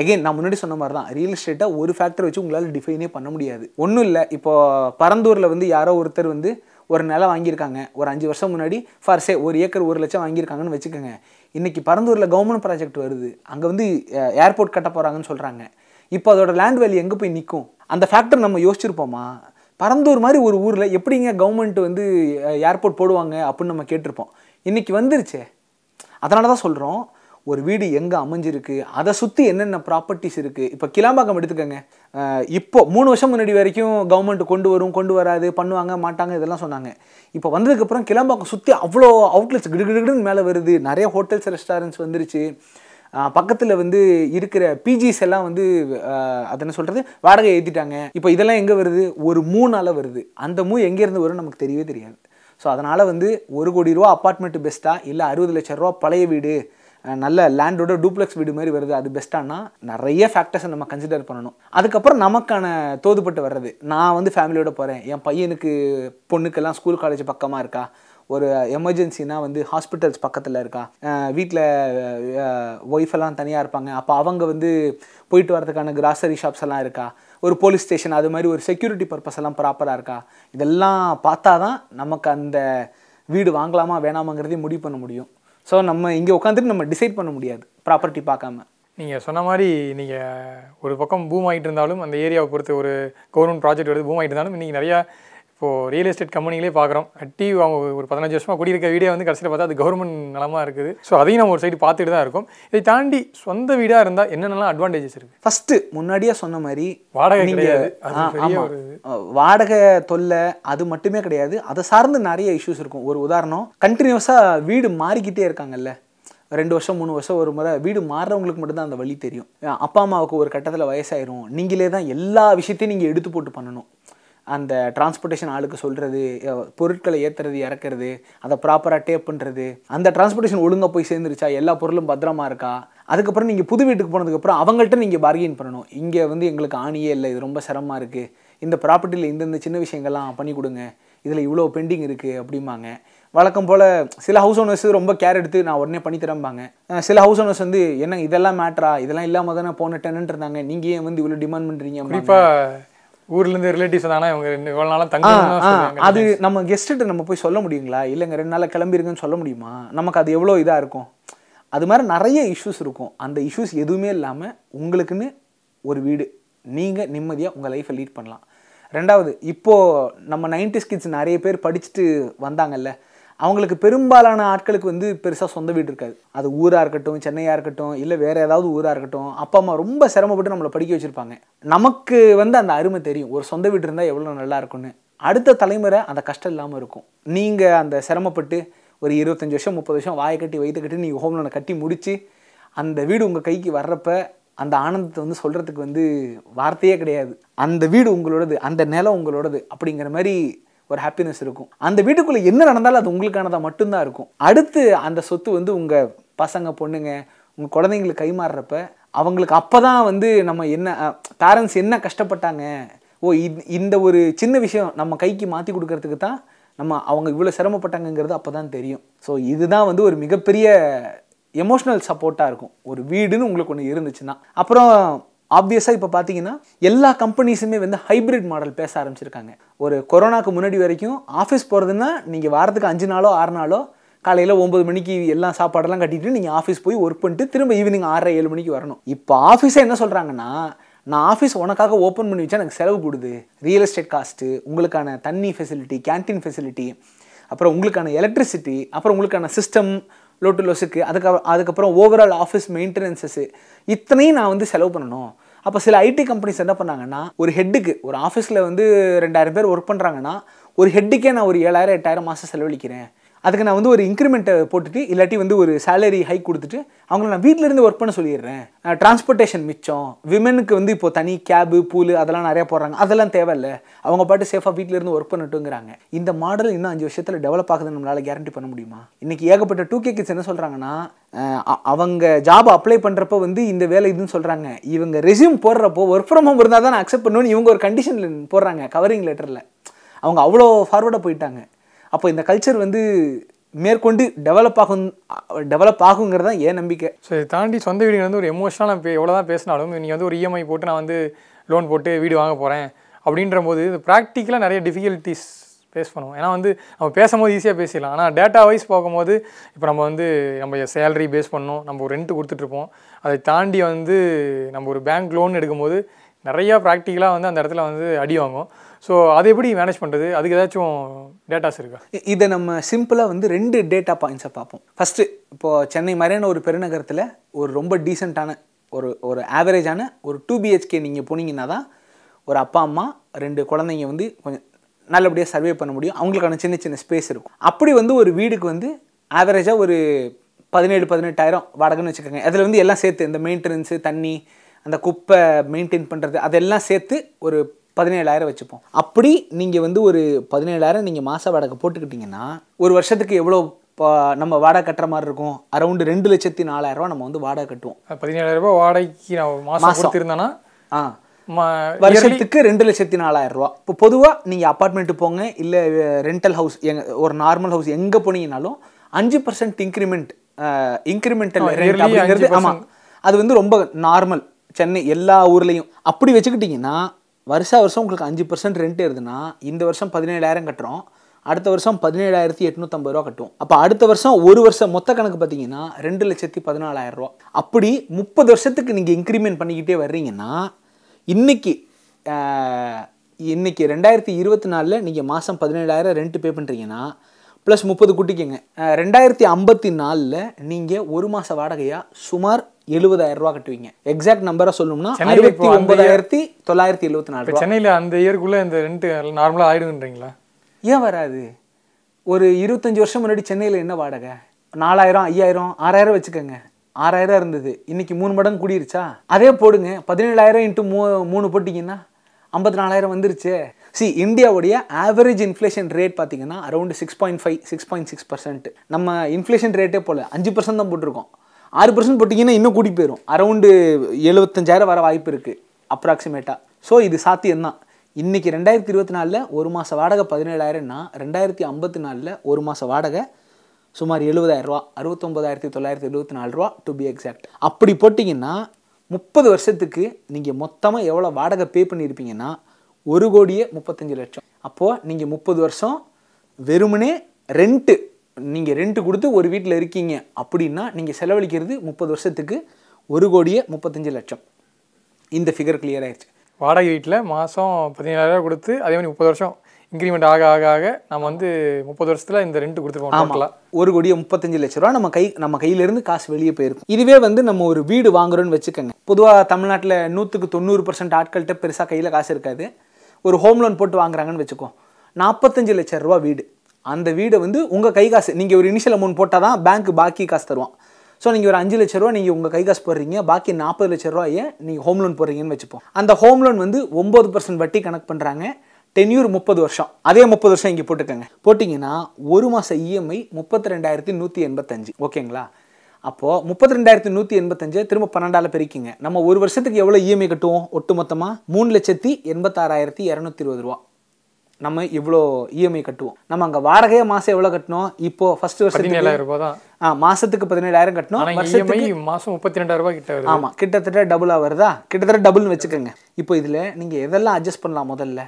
அகெயின் நான் முன்னாடி சொன்ன மாதிரி தான் ரியல் எஸ்டேட்டை ஒரு ஃபேக்டர் வச்சு உங்களால் டிஃபைனே பண்ண முடியாது ஒன்றும் இல்லை இப்போ பரந்தூரில் வந்து யாரோ ஒருத்தர் வந்து ஒரு நிலம் வாங்கியிருக்காங்க ஒரு அஞ்சு வருஷம் முன்னாடி ஃபார் சே ஒரு ஏக்கர் ஒரு லட்சம் வாங்கியிருக்காங்கன்னு வச்சுக்கோங்க இன்றைக்கி பரந்தூரில் கவர்மெண்ட் ப்ராஜெக்ட் வருது அங்கே வந்து ஏர்போர்ட் கட்ட போகிறாங்கன்னு சொல்கிறாங்க இப்போ அதோட லேண்ட் வேல்யூ எங்கே போய் நிற்கும் அந்த ஃபேக்டர் நம்ம யோசிச்சிருப்போமா பரந்தூர் மாதிரி ஒரு ஊரில் எப்படிங்க கவர்மெண்ட் வந்து ஏர்போர்ட் போடுவாங்க அப்படின்னு நம்ம கேட்டிருப்போம் இன்றைக்கி வந்துருச்சே அதனால தான் சொல்கிறோம் ஒரு வீடு எங்கே அமைஞ்சிருக்கு அதை சுற்றி என்னென்ன ப்ராப்பர்ட்டிஸ் இருக்குது இப்போ கிளாம்பாக்கம் எடுத்துக்கோங்க இப்போ மூணு வருஷம் முன்னாடி வரைக்கும் கவர்மெண்ட் கொண்டு வரும் கொண்டு வராது பண்ணுவாங்க மாட்டாங்க இதெல்லாம் சொன்னாங்க இப்போ வந்ததுக்கப்புறம் கிளாம்பாக்கம் சுற்றி அவ்வளோ அவுட்லெட்ஸ் கிடுகிடுன்னு மேலே வருது நிறைய ஹோட்டல்ஸ் ரெஸ்டாரண்ட்ஸ் வந்துருச்சு பக்கத்தில் வந்து இருக்கிற பிஜிஸ் எல்லாம் வந்து அதை என்ன சொல்கிறது வாடகை ஏற்றிட்டாங்க இப்போ இதெல்லாம் எங்கே வருது ஒரு மூணால் வருது அந்த மூ எங்கேருந்து வரும் நமக்கு தெரியவே தெரியாது ஸோ அதனால் வந்து ஒரு கோடி ரூபா அப்பார்ட்மெண்ட் பெஸ்ட்டாக இல்லை அறுபது லட்ச ரூபா பழைய வீடு நல்ல லேண்டோட டூப்ளெக்ஸ் வீடு மாதிரி வருது அது பெஸ்ட்டானா நிறைய ஃபேக்டர்ஸை நம்ம கன்சிடர் பண்ணணும் அதுக்கப்புறம் நமக்கான தோதுப்பட்டு வர்றது நான் வந்து ஃபேமிலியோட போகிறேன் என் பையனுக்கு பொண்ணுக்கெல்லாம் ஸ்கூல் காலேஜ் பக்கமாக இருக்கா ஒரு எமர்ஜென்சினா வந்து ஹாஸ்பிட்டல்ஸ் பக்கத்தில் இருக்கா வீட்டில் ஒய்ஃபெல்லாம் தனியாக இருப்பாங்க அப்போ அவங்க வந்து போயிட்டு வரதுக்கான கிராசரி ஷாப்ஸ் எல்லாம் இருக்கா ஒரு போலீஸ் ஸ்டேஷன் அது மாதிரி ஒரு செக்யூரிட்டி பர்பஸ் எல்லாம் ப்ராப்பராக இருக்கா இதெல்லாம் பார்த்தா தான் நமக்கு அந்த வீடு வாங்கலாமா வேணாமாங்கிறதையும் முடிவு பண்ண முடியும் ஸோ நம்ம இங்கே உட்காந்துட்டு நம்ம டிசைட் பண்ண முடியாது ப்ராப்பர்ட்டி பார்க்காம நீங்கள் சொன்ன மாதிரி நீங்கள் ஒரு பக்கம் பூம் ஆகிட்டு இருந்தாலும் அந்த ஏரியாவை பொறுத்து ஒரு கவர்மெண்ட் ப்ராஜெக்ட் வருது பூம் ஆகிட்டு இருந்தாலும் இன்றைக்கி நிறையா இப்போது ரியல் எஸ்டேட் கம்பெனிகளே பார்க்குறோம் கட்டி அவங்க ஒரு பதினஞ்சு வருஷமாக குடியிருக்க வீடே வந்து கடைசியில் பார்த்தா அது கவர்மெண்ட் நிலமாக இருக்குது ஸோ அதையும் நம்ம ஒரு சைடு பார்த்துட்டு தான் இருக்கும் இதை தாண்டி சொந்த வீடாக இருந்தால் என்னென்னலாம் அட்வான்டேஜஸ் இருக்குது ஃபஸ்ட்டு முன்னாடியே சொன்ன மாதிரி வாடகை கிடையாது வாடகை தொல்லை அது மட்டுமே கிடையாது அதை சார்ந்து நிறைய இஷ்யூஸ் இருக்கும் ஒரு உதாரணம் கண்டினியூஸாக வீடு மாறிக்கிட்டே இருக்காங்கல்ல ரெண்டு வருஷம் மூணு வருஷம் ஒரு முறை வீடு மாறுறவங்களுக்கு மட்டும்தான் அந்த வழி தெரியும் அப்பா அம்மாவுக்கு ஒரு கட்டத்தில் வயசாயிரும் நீங்களே தான் எல்லா விஷயத்தையும் நீங்கள் எடுத்து போட்டு பண்ணணும் அந்த டிரான்ஸ்போர்ட்டேஷன் ஆளுக்கு சொல்கிறது பொருட்களை ஏற்றுறது இறக்குறது அதை ப்ராப்பராக டேப் பண்ணுறது அந்த டிரான்ஸ்போர்ட்டேஷன் ஒழுங்காக போய் சேர்ந்துருச்சா எல்லா பொருளும் பத்திரமா இருக்கா அதுக்கப்புறம் நீங்கள் புது வீட்டுக்கு போனதுக்கப்புறம் அவங்கள்ட்ட நீங்கள் பார்கெயின் பண்ணணும் இங்கே வந்து எங்களுக்கு ஆணியே இல்லை இது ரொம்ப சிரமமாக இருக்குது இந்த ப்ராப்பர்ட்டியில் இந்தந்த சின்ன விஷயங்கள்லாம் பண்ணி கொடுங்க இதில் இவ்வளோ பெண்டிங் இருக்குது அப்படிம்பாங்க வழக்கம் போல் சில ஹவுஸ் ஓனர்ஸ் ரொம்ப கேர் எடுத்து நான் உடனே பண்ணி தரம்பாங்க சில ஹவுஸ் ஓனர்ஸ் வந்து என்ன இதெல்லாம் மேட்ரா இதெல்லாம் இல்லாமல் தானே போன டெனன்ட் இருந்தாங்க நீங்கள் ஏன் வந்து இவ்வளோ டிமாண்ட் பண்ணுறீங்க குறிப்பாக ஊர்லேருந்து ரிலேட்டிவ்ஸ் தானே இவங்க ரெண்டு இவ்வளோ நாளாக தங்க அது நம்ம கெஸ்ட்டு நம்ம போய் சொல்ல முடியுங்களா இல்லைங்க ரெண்டு நாளில் கிளம்பிருங்கன்னு சொல்ல முடியுமா நமக்கு அது எவ்வளோ இதாக இருக்கும் அது மாதிரி நிறைய இஷ்யூஸ் இருக்கும் அந்த இஷ்யூஸ் எதுவுமே இல்லாமல் உங்களுக்குன்னு ஒரு வீடு நீங்கள் நிம்மதியாக உங்கள் லைஃப்பை லீட் பண்ணலாம் ரெண்டாவது இப்போது நம்ம நைன்டி ஸ்கிட்ஸ் நிறைய பேர் படிச்சுட்டு வந்தாங்கல்ல அவங்களுக்கு பெரும்பாலான ஆட்களுக்கு வந்து பெருசாக சொந்த வீடு இருக்காது அது ஊராக இருக்கட்டும் சென்னையாக இருக்கட்டும் இல்லை வேறு ஏதாவது ஊராக இருக்கட்டும் அப்பா அம்மா ரொம்ப சிரமப்பட்டு நம்மளை படிக்க வச்சுருப்பாங்க நமக்கு வந்து அந்த அருமை தெரியும் ஒரு சொந்த வீடு இருந்தால் எவ்வளோ நல்லா இருக்கும்னு அடுத்த தலைமுறை அந்த கஷ்டம் இல்லாமல் இருக்கும் நீங்கள் அந்த சிரமப்பட்டு ஒரு இருபத்தஞ்சி வருஷம் முப்பது வருஷம் வாயை கட்டி வயிற்று கட்டி நீங்கள் ஹோம் லோனை கட்டி முடித்து அந்த வீடு உங்கள் கைக்கு வர்றப்ப அந்த ஆனந்தத்தை வந்து சொல்கிறதுக்கு வந்து வார்த்தையே கிடையாது அந்த வீடு உங்களோடது அந்த நிலம் உங்களோடது அப்படிங்கிற மாதிரி ஒரு ஹாப்பினஸ் இருக்கும் அந்த வீட்டுக்குள்ளே என்ன நடந்தாலும் அது உங்களுக்கானதாக மட்டும்தான் இருக்கும் அடுத்து அந்த சொத்து வந்து உங்கள் பசங்க பொண்ணுங்க உங்கள் குழந்தைங்களுக்கு கைமாறுறப்ப அவங்களுக்கு அப்போ தான் வந்து நம்ம என்ன பேரண்ட்ஸ் என்ன கஷ்டப்பட்டாங்க ஓ இந்த ஒரு சின்ன விஷயம் நம்ம கைக்கு மாற்றி கொடுக்கறதுக்கு தான் நம்ம அவங்க இவ்வளோ சிரமப்பட்டாங்கங்கிறது அப்போ தான் தெரியும் ஸோ இதுதான் வந்து ஒரு மிகப்பெரிய எமோஷ்னல் சப்போர்ட்டாக இருக்கும் ஒரு வீடுன்னு உங்களுக்கு ஒன்று இருந்துச்சுன்னா அப்புறம் ஆப்வியஸாக இப்போ பார்த்தீங்கன்னா எல்லா கம்பெனிஸுமே வந்து ஹைப்ரிட் மாடல் பேச ஆரம்பிச்சிருக்காங்க ஒரு கொரோனாக்கு முன்னாடி வரைக்கும் ஆஃபீஸ் போகிறதுன்னா நீங்கள் வாரத்துக்கு அஞ்சு நாளோ ஆறு நாளோ காலையில் ஒம்பது மணிக்கு எல்லா சாப்பாடெல்லாம் கட்டிட்டு நீங்கள் ஆஃபீஸ் போய் ஒர்க் பண்ணிட்டு திரும்ப ஈவினிங் ஆறரை ஏழு மணிக்கு வரணும் இப்போ ஆஃபீஸே என்ன சொல்கிறாங்கன்னா நான் ஆஃபீஸ் உனக்காக ஓப்பன் பண்ணி வச்சா எனக்கு செலவு போடுது ரியல் எஸ்டேட் காஸ்ட்டு உங்களுக்கான தண்ணி ஃபெசிலிட்டி கேன்டீன் ஃபெசிலிட்டி அப்புறம் உங்களுக்கான எலக்ட்ரிசிட்டி அப்புறம் உங்களுக்கான சிஸ்டம் லோட்டு லோஸுக்கு அதுக்கப்புறம் அதுக்கப்புறம் ஓவரால் ஆஃபீஸ் மெயின்டெனன்சஸ்ஸு இத்தனையும் நான் வந்து செலவு பண்ணணும் அப்போ சில ஐடி கம்பெனிஸ் என்ன பண்ணாங்கன்னா ஒரு ஹெட்டுக்கு ஒரு ஆஃபீஸில் வந்து ரெண்டாயிரம் பேர் ஒர்க் பண்ணுறாங்கன்னா ஒரு ஹெட்டுக்கே நான் ஒரு ஏழாயிரம் எட்டாயிரம் மாதம் செலவழிக்கிறேன் அதுக்கு நான் வந்து ஒரு இன்க்ரிமெண்ட்டை போட்டுட்டு இல்லாட்டி வந்து ஒரு சேலரி ஹைக் கொடுத்துட்டு அவங்கள நான் வீட்டிலேருந்து ஒர்க் பண்ண சொல்லிடுறேன் டிரான்ஸ்போர்ட்டேஷன் மிச்சம் விமனுக்கு வந்து இப்போ தனி கேபு பூல் அதெல்லாம் நிறையா போடுறாங்க அதெல்லாம் தேவையில்ல அவங்க பாட்டு சேஃபாக வீட்டிலேருந்து ஒர்க் பண்ணட்டுங்கிறாங்க இந்த மாடல் இன்னும் அஞ்சு வருஷத்தில் டெவலப் ஆகுதுன்னு நம்மளால் கேரண்டி பண்ண முடியுமா இன்றைக்கி ஏகப்பட்ட டூ கே கிட்ஸ் என்ன சொல்கிறாங்கன்னா அவங்க ஜாப் அப்ளை பண்ணுறப்போ வந்து இந்த வேலை இதுன்னு சொல்கிறாங்க இவங்க ரெசியூம் போடுறப்போ ஒர்க் ஃப்ரம் ஹோம் இருந்தால் தான் நான் அக்செப்ட் பண்ணுவேன்னு இவங்க ஒரு கண்டிஷனில் போடுறாங்க கவரிங் லெட்டரில் அவங்க அவ்வளோ ஃபார்வர்டாக போயிட்டாங்க அப்போ இந்த கல்ச்சர் வந்து மேற்கொண்டு டெவலப் ஆகும் டெவலப் ஆகுங்கிறது தான் ஏன் நம்பிக்கை ஸோ இதை தாண்டி சொந்த வீடுங்க வந்து ஒரு எமோஷனாக நான் இப்போ எவ்வளோ தான் பேசினாலும் நீங்கள் வந்து ஒரு இஎம்ஐ e போட்டு நான் வந்து லோன் போட்டு வீடு வாங்க போகிறேன் அப்படின்ற போது ப்ராக்டிக்கலாக நிறைய டிஃபிகல்ட்டிஸ் ஃபேஸ் பண்ணுவோம் ஏன்னா வந்து நம்ம பேசும்போது ஈஸியாக பேசிடலாம் ஆனால் டேட்டா வைஸ் பார்க்கும்போது இப்போ நம்ம வந்து நம்ம சேலரி பேஸ் பண்ணோம் நம்ம ஒரு ரெண்ட்டு கொடுத்துட்ருப்போம் அதை தாண்டி வந்து நம்ம ஒரு பேங்க் லோன் எடுக்கும்போது நிறையா ப்ராக்டிக்கலாக வந்து அந்த இடத்துல வந்து அடி வாங்கும் ஸோ அதை எப்படி மேனேஜ் பண்ணுறது அதுக்கு ஏதாச்சும் டேட்டாஸ் இருக்கா இதை நம்ம சிம்பிளாக வந்து ரெண்டு டேட்டா பாயிண்ட்ஸை பார்ப்போம் ஃபஸ்ட்டு இப்போது சென்னை மாதிரியான ஒரு பெருநகரத்தில் ஒரு ரொம்ப டீசெண்டான ஒரு ஒரு ஆவரேஜான ஒரு டூ பிஹெச்கே நீங்கள் போனீங்கன்னா தான் ஒரு அப்பா அம்மா ரெண்டு குழந்தைங்க வந்து கொஞ்சம் நல்லபடியாக சர்வே பண்ண முடியும் அவங்களுக்கான சின்ன சின்ன ஸ்பேஸ் இருக்கும் அப்படி வந்து ஒரு வீடுக்கு வந்து ஆவரேஜாக ஒரு பதினேழு பதினெட்டாயிரம் வாடகைன்னு வச்சுக்கோங்க அதில் வந்து எல்லாம் சேர்த்து இந்த மெயின்டெனன்ஸு தண்ணி அந்த குப்பை மெயின்டைன் பண்ணுறது அதெல்லாம் சேர்த்து ஒரு பதினேழாயிரம் வச்சுப்போம் அப்படி நீங்கள் வந்து ஒரு பதினேழாயிரம் நீங்கள் மாத வாடகை போட்டுக்கிட்டிங்கன்னா ஒரு வருஷத்துக்கு எவ்வளோ இப்போ நம்ம வாடகை கட்டுற மாதிரி இருக்கும் அரௌண்டு ரெண்டு லட்சத்தி நாலாயிரரூவா நம்ம வந்து வாடகை கட்டுவோம் பதினேழாயிரரூபா வாடகைக்கு நான் மாதம் கொடுத்துருந்தேன்னா ஆ வருஷத்துக்கு ரெண்டு லட்சத்தி நாலாயிரம் ரூபா இப்போ பொதுவாக நீங்கள் அப்பார்ட்மெண்ட்டு போங்க இல்லை ரெண்டல் ஹவுஸ் எங் ஒரு நார்மல் ஹவுஸ் எங்கே போனீங்கனாலும் அஞ்சு பர்சன்ட் இன்க்ரிமெண்ட் இன்க்ரிமெண்டல் அப்படிங்கிறது ஆமாம் அது வந்து ரொம்ப நார்மல் சென்னை எல்லா ஊர்லேயும் அப்படி வச்சுக்கிட்டிங்கன்னா வருஷா வருஷம் உங்களுக்கு அஞ்சு பர்சன்ட் ரெண்ட் ஏறுதுன்னா இந்த வருஷம் பதினேழாயிரம் கட்டுறோம் அடுத்த வருஷம் பதினேழாயிரத்தி எட்நூற்றம்பது ரூபா கட்டும் அப்போ அடுத்த வருஷம் ஒரு வருஷம் மொத்த கணக்கு பார்த்தீங்கன்னா ரெண்டு லட்சத்தி பதினாலாயிரம் ரூபா அப்படி முப்பது வருஷத்துக்கு நீங்கள் இன்க்ரிமெண்ட் பண்ணிக்கிட்டே வர்றீங்கன்னா இன்றைக்கி இன்றைக்கி ரெண்டாயிரத்தி இருபத்தி நாலில் நீங்கள் மாதம் பதினேழாயிரம் ரெண்ட் பே பண்ணுறீங்கன்னா ப்ளஸ் முப்பது குட்டிக்குங்க ரெண்டாயிரத்தி ஐம்பத்தி நாலில் நீங்கள் ஒரு மாத வாடகையாக சுமார் எழுபதாயிரம் ரூபா கட்டுவீங்க எக்ஸாக்ட் நம்பரை சொல்லணும்னா அறுபத்தி ஒன்பதாயிரத்தி தொள்ளாயிரத்தி எழுபத்தி நாலு சென்னையில் அந்த இயர்க்குள்ளே இந்த ரெண்டு நார்மலாக ஆயிடுன்றீங்களா ஏன் வராது ஒரு இருபத்தஞ்சி வருஷம் முன்னாடி சென்னையில் என்ன வாடகை நாலாயிரம் ஐயாயிரம் ஆறாயிரம் வச்சுக்கோங்க ஆறாயிரம் இருந்தது இன்னைக்கு மூணு மடங்கு கூடிருச்சா அதே போடுங்க பதினேழாயிரம் இன்ட்டு மூ மூணு போட்டிங்கன்னா ஐம்பத்தி நாலாயிரம் வந்துருச்சு சி இந்தியாவுடைய ஆவரேஜ் இன்ஃப்ளேஷன் ரேட் பார்த்தீங்கன்னா around six point five six point six percent நம்ம இன்ஃப்ளேஷன் ரேட்டே போல அஞ்சு பர்சன்ட் தான் போட்டிருக்கோம் ஆறு பர்சன்ட் போட்டிங்கன்னா இன்னும் கூட்டி போயிடும் அரௌண்டு எழுபத்தஞ்சாயிரம் வர வாய்ப்பு இருக்குது அப்ராக்சிமேட்டாக ஸோ இது சாத்தியம்தான் இன்றைக்கி ரெண்டாயிரத்தி இருபத்தி நாலில் ஒரு மாத வாடகை பதினேழாயிரம்னா ரெண்டாயிரத்தி ஐம்பத்தி நாலில் ஒரு மாத வாடகை சுமார் எழுபதாயிரரூவா அறுபத்தொம்பதாயிரத்தி தொள்ளாயிரத்தி எழுபத்தி நாலு ரூபா டு பி எக்ஸாக்ட் அப்படி போட்டிங்கன்னா முப்பது வருஷத்துக்கு நீங்கள் மொத்தமாக எவ்வளோ வாடகை பே பண்ணியிருப்பீங்கன்னா ஒரு கோடியே முப்பத்தஞ்சு லட்சம் அப்போது நீங்கள் முப்பது வருஷம் வெறுமனே ரெண்ட்டு நீங்கள் ரெண்ட் கொடுத்து ஒரு வீட்டில் இருக்கீங்க அப்படின்னா நீங்கள் செலவழிக்கிறது முப்பது வருஷத்துக்கு ஒரு கோடியே முப்பத்தஞ்சு லட்சம் இந்த ஃபிகர் கிளியர் ஆயிடுச்சு வாடகை வீட்டில் மாதம் பதினேழாயிரம் கொடுத்து அதே மாதிரி முப்பது வருஷம் இன்க்ரிமெண்ட் ஆக ஆக ஆக நம்ம வந்து முப்பது வருஷத்தில் இந்த ரெண்ட் கொடுத்துருவோம் ஆமாம் ஒரு கோடியே முப்பத்தஞ்சு லட்ச ரூபா நம்ம கை நம்ம கையிலேருந்து காசு வெளியே போயிருக்கும் இதுவே வந்து நம்ம ஒரு வீடு வாங்குறோன்னு வச்சுக்கோங்க பொதுவாக தமிழ்நாட்டில் நூற்றுக்கு தொண்ணூறு பர்சன்ட் ஆட்கள்கிட்ட பெருசாக கையில் காசு இருக்காது ஒரு ஹோம் லோன் போட்டு வாங்குறாங்கன்னு வச்சுக்கோ நாற்பத்தஞ்சு லட்ச ரூபா வீடு அந்த வீடை வந்து உங்கள் கை காசு நீங்கள் ஒரு இனிஷியல் அமௌண்ட் போட்டால் தான் பேங்க் பாக்கி காசு தருவான் ஸோ நீங்கள் ஒரு அஞ்சு லட்ச ரூபா நீங்கள் உங்கள் கை காசு போடுறீங்க பாக்கி நாற்பது லட்ச ரூபாயை நீங்கள் ஹோம் லோன் போடுறீங்கன்னு வச்சுப்போம் அந்த ஹோம் லோன் வந்து ஒம்பது பர்சன்ட் வட்டி கணக்கு பண்ணுறாங்க டென்யூர் முப்பது வருஷம் அதே முப்பது வருஷம் இங்கே போட்டுக்கோங்க போட்டிங்கன்னா ஒரு மாதம் இஎம்ஐ e முப்பத்தி ரெண்டாயிரத்தி நூற்றி எண்பத்தஞ்சு ஓகேங்களா அப்போது முப்பத்தி ரெண்டாயிரத்தி நூற்றி எண்பத்தஞ்சு திரும்ப பன்னெண்டால் பெருக்கிங்க நம்ம ஒரு வருஷத்துக்கு எவ்வளோ இஎம்ஐ e கட்டுவோம் ஒட்டு மொத்தமாக மூணு லட்சத்தி எண்பத்தாறாயிரத்தி இரநூத்தி இருபது ரூபா நம்ம இவ்வளோ இஎம்ஐ e கட்டுவோம் நம்ம அங்கே வாடகையே மாதம் எவ்வளோ கட்டணும் இப்போ ஃபர்ஸ்ட் வருஷம் பதினேழாயிரம் ரூபாய் தான் ஆ மாதத்துக்கு பதினேழாயிரம் கட்டணும் e வருஷத்துக்கு மாதம் முப்பத்தி ரெண்டாயிரம் ரூபாய் கிட்ட ஆமாம் கிட்டத்தட்ட டபுளாக வருதா கிட்டத்தட்ட டபுள்னு வச்சுக்கோங்க இப்போ இதில் நீங்கள் எதெல்லாம் அட்ஜஸ்ட் பண்ணலாம் முதல்ல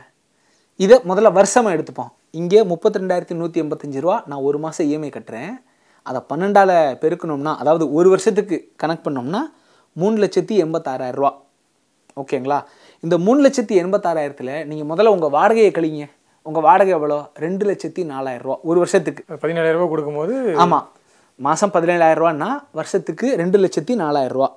இதை முதல்ல வருஷமாக எடுத்துப்போம் இங்கே முப்பத்தி ரெண்டாயிரத்தி நூற்றி எண்பத்தஞ்சு ரூபா நான் ஒரு மாதம் இஎம்ஐ கட்டுறேன் அதை பன்னெண்டால் பெருக்கணும்னா அதாவது ஒரு வருஷத்துக்கு கனெக்ட் பண்ணோம்னா மூணு லட்சத்தி எண்பத்தாறாயிரரூவா ஓகேங்களா இந்த மூணு லட்சத்தி எண்பத்தாறாயிரத்தில் நீங்கள் முதல்ல உங்கள் வாடகையை கழிங்க உங்கள் வாடகை எவ்வளோ ரெண்டு லட்சத்தி நாலாயிரரூவா ஒரு வருஷத்துக்கு பதினேழாயிரரூவா கொடுக்கும்போது ஆமாம் மாதம் பதினேழாயிரரூவான்னா வருஷத்துக்கு ரெண்டு லட்சத்தி நாலாயிரரூவா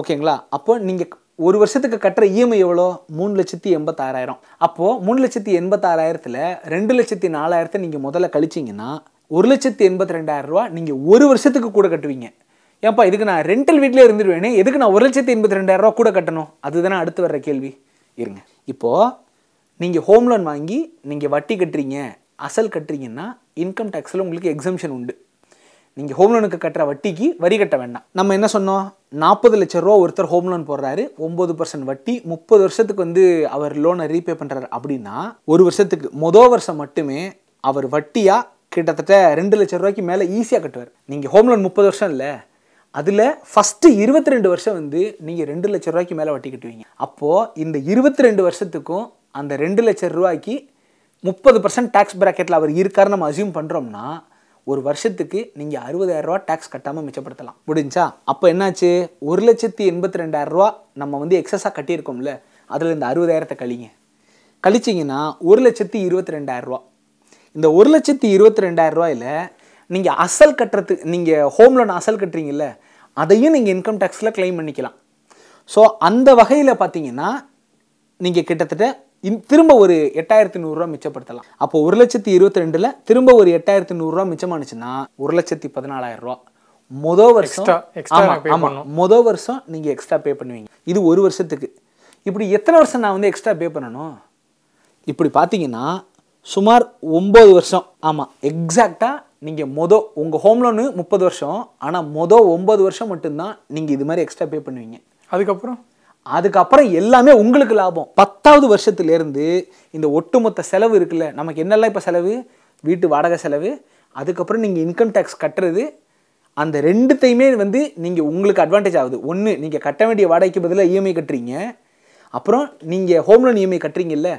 ஓகேங்களா அப்போ நீங்கள் ஒரு வருஷத்துக்கு கட்டுற இஎம்ஐ எவ்வளோ மூணு லட்சத்தி எண்பத்தாறாயிரம் அப்போது மூணு லட்சத்தி எண்பத்தாறாயிரத்தில் ரெண்டு லட்சத்தி நாலாயிரத்தை நீங்கள் முதல்ல கழிச்சிங்கன்னா ஒரு லட்சத்து எண்பத்தி ரெண்டாயிரம் ரூபா நீங்கள் ஒரு வருஷத்துக்கு கூட கட்டுவீங்க ஏன்ப்பா இதுக்கு நான் ரெண்டல் வீட்டிலே இருந்துருவேனே எதுக்கு நான் ஒரு லட்சத்து எண்பத்தி ரெண்டாயிரம் ரூபா கூட கட்டணும் அதுதானே அடுத்து வர்ற கேள்வி இருங்க இப்போது நீங்கள் ஹோம் லோன் வாங்கி நீங்கள் வட்டி கட்டுறீங்க அசல் கட்டுறீங்கன்னா இன்கம் டேக்ஸில் உங்களுக்கு எக்ஸம்ஷன் உண்டு நீங்கள் ஹோம் லோனுக்கு கட்டுற வட்டிக்கு வரி கட்ட வேண்டாம் நம்ம என்ன சொன்னோம் நாற்பது லட்ச ரூபா ஒருத்தர் ஹோம் லோன் போடுறாரு ஒம்பது பர்சன்ட் வட்டி முப்பது வருஷத்துக்கு வந்து அவர் லோனை ரீபே பண்ணுறாரு அப்படின்னா ஒரு வருஷத்துக்கு மொதல் வருஷம் மட்டுமே அவர் வட்டியாக கிட்டத்தட்ட ரெண்டு லட்ச ரூபாய்க்கு மேலே ஈஸியாக கட்டுவார் நீங்கள் ஹோம் லோன் முப்பது வருஷம் இல்லை அதில் ஃபஸ்ட்டு இருபத்தி ரெண்டு வருஷம் வந்து நீங்கள் ரெண்டு லட்ச ரூபாய்க்கு மேலே வட்டி கட்டுவீங்க அப்போது இந்த இருபத்தி ரெண்டு வருஷத்துக்கும் அந்த ரெண்டு லட்ச ரூபாய்க்கு முப்பது பர்சன்ட் டேக்ஸ் ப்ராக்கெட்டில் அவர் இருக்கார் நம்ம அசியூம் பண்ணுறோம்னா ஒரு வருஷத்துக்கு நீங்கள் ரூபா டேக்ஸ் கட்டாமல் மிச்சப்படுத்தலாம் முடிஞ்சா அப்போ என்னாச்சு ஒரு லட்சத்தி எண்பத்தி ரூபா நம்ம வந்து எக்ஸஸாக கட்டியிருக்கோம்ல அதில் இந்த அறுபதாயிரத்தை கழிங்க கழிச்சிங்கன்னா ஒரு லட்சத்தி இருபத்தி ரெண்டாயிரம் ரூபா இந்த ஒரு லட்சத்தி இருபத்தி ரெண்டாயிரம் ரூபாயில் நீங்கள் அசல் கட்டுறது நீங்கள் ஹோம் லோன் அசல் கட்டுறீங்கல்ல அதையும் நீங்கள் இன்கம் டேக்ஸில் கிளைம் பண்ணிக்கலாம் ஸோ அந்த வகையில் பார்த்தீங்கன்னா நீங்கள் கிட்டத்தட்ட இன் திரும்ப ஒரு எட்டாயிரத்தி நூறுரூவா மிச்சப்படுத்தலாம் அப்போ ஒரு லட்சத்தி இருபத்தி ரெண்டில் திரும்ப ஒரு எட்டாயிரத்தி நூறுரூவா மிச்சமானுச்சுன்னா ஒரு லட்சத்தி பதினாலாயிரம் ரூபா மொதல் வருஷம் ஆமாம் ஆமாம் மொதல் வருஷம் நீங்கள் எக்ஸ்ட்ரா பே பண்ணுவீங்க இது ஒரு வருஷத்துக்கு இப்படி எத்தனை வருஷம் நான் வந்து எக்ஸ்ட்ரா பே பண்ணணும் இப்படி பார்த்தீங்கன்னா சுமார் ஒம்பது வருஷம் ஆமாம் எக்ஸாக்டாக நீங்கள் மொதல் உங்கள் ஹோம் லோனு முப்பது வருஷம் ஆனால் மொதல் ஒம்பது வருஷம் மட்டும்தான் நீங்கள் இது மாதிரி எக்ஸ்ட்ரா பே பண்ணுவீங்க அதுக்கப்புறம் அதுக்கப்புறம் எல்லாமே உங்களுக்கு லாபம் பத்தாவது வருஷத்துலேருந்து இந்த ஒட்டுமொத்த செலவு இருக்குல்ல நமக்கு என்னெல்லாம் இப்போ செலவு வீட்டு வாடகை செலவு அதுக்கப்புறம் நீங்கள் இன்கம் டேக்ஸ் கட்டுறது அந்த ரெண்டுத்தையுமே வந்து நீங்கள் உங்களுக்கு அட்வான்டேஜ் ஆகுது ஒன்று நீங்கள் கட்ட வேண்டிய வாடகைக்கு பதிலாக இஎம்ஐ e கட்டுறீங்க அப்புறம் நீங்கள் ஹோம் லோன் இஎம்ஐ கட்டுறீங்கல்ல